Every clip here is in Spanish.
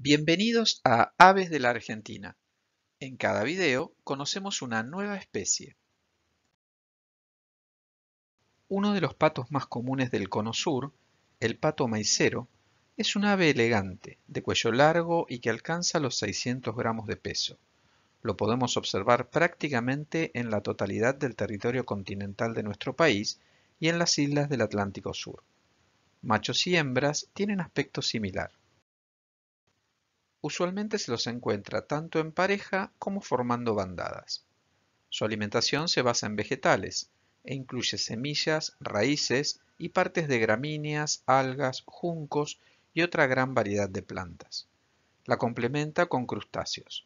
Bienvenidos a Aves de la Argentina. En cada video conocemos una nueva especie. Uno de los patos más comunes del cono sur, el pato maicero, es un ave elegante, de cuello largo y que alcanza los 600 gramos de peso. Lo podemos observar prácticamente en la totalidad del territorio continental de nuestro país y en las islas del Atlántico Sur. Machos y hembras tienen aspecto similar. Usualmente se los encuentra tanto en pareja como formando bandadas. Su alimentación se basa en vegetales e incluye semillas, raíces y partes de gramíneas, algas, juncos y otra gran variedad de plantas. La complementa con crustáceos.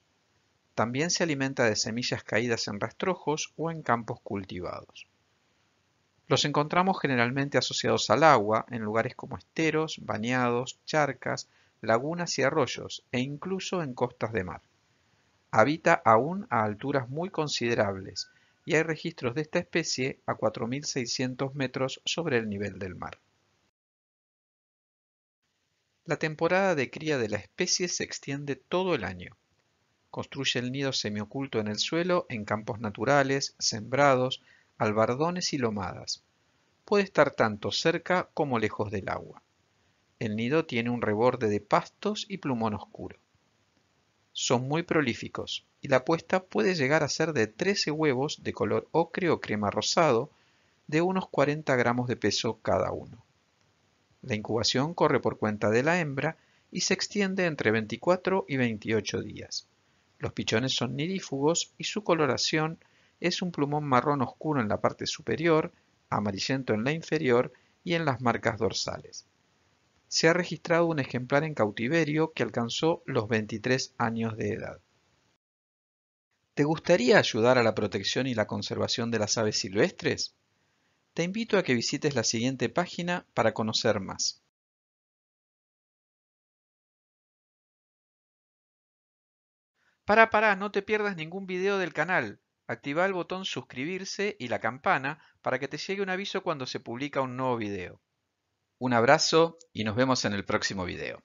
También se alimenta de semillas caídas en rastrojos o en campos cultivados. Los encontramos generalmente asociados al agua, en lugares como esteros, bañados, charcas, lagunas y arroyos e incluso en costas de mar. Habita aún a alturas muy considerables y hay registros de esta especie a 4.600 metros sobre el nivel del mar. La temporada de cría de la especie se extiende todo el año. Construye el nido semioculto en el suelo, en campos naturales, sembrados, albardones y lomadas. Puede estar tanto cerca como lejos del agua. El nido tiene un reborde de pastos y plumón oscuro. Son muy prolíficos y la puesta puede llegar a ser de 13 huevos de color ocre o crema rosado de unos 40 gramos de peso cada uno. La incubación corre por cuenta de la hembra y se extiende entre 24 y 28 días. Los pichones son nidífugos y su coloración es un plumón marrón oscuro en la parte superior, amarillento en la inferior y en las marcas dorsales se ha registrado un ejemplar en cautiverio que alcanzó los 23 años de edad. ¿Te gustaría ayudar a la protección y la conservación de las aves silvestres? Te invito a que visites la siguiente página para conocer más. Para, para, no te pierdas ningún video del canal. Activa el botón suscribirse y la campana para que te llegue un aviso cuando se publica un nuevo video un abrazo y nos vemos en el próximo video.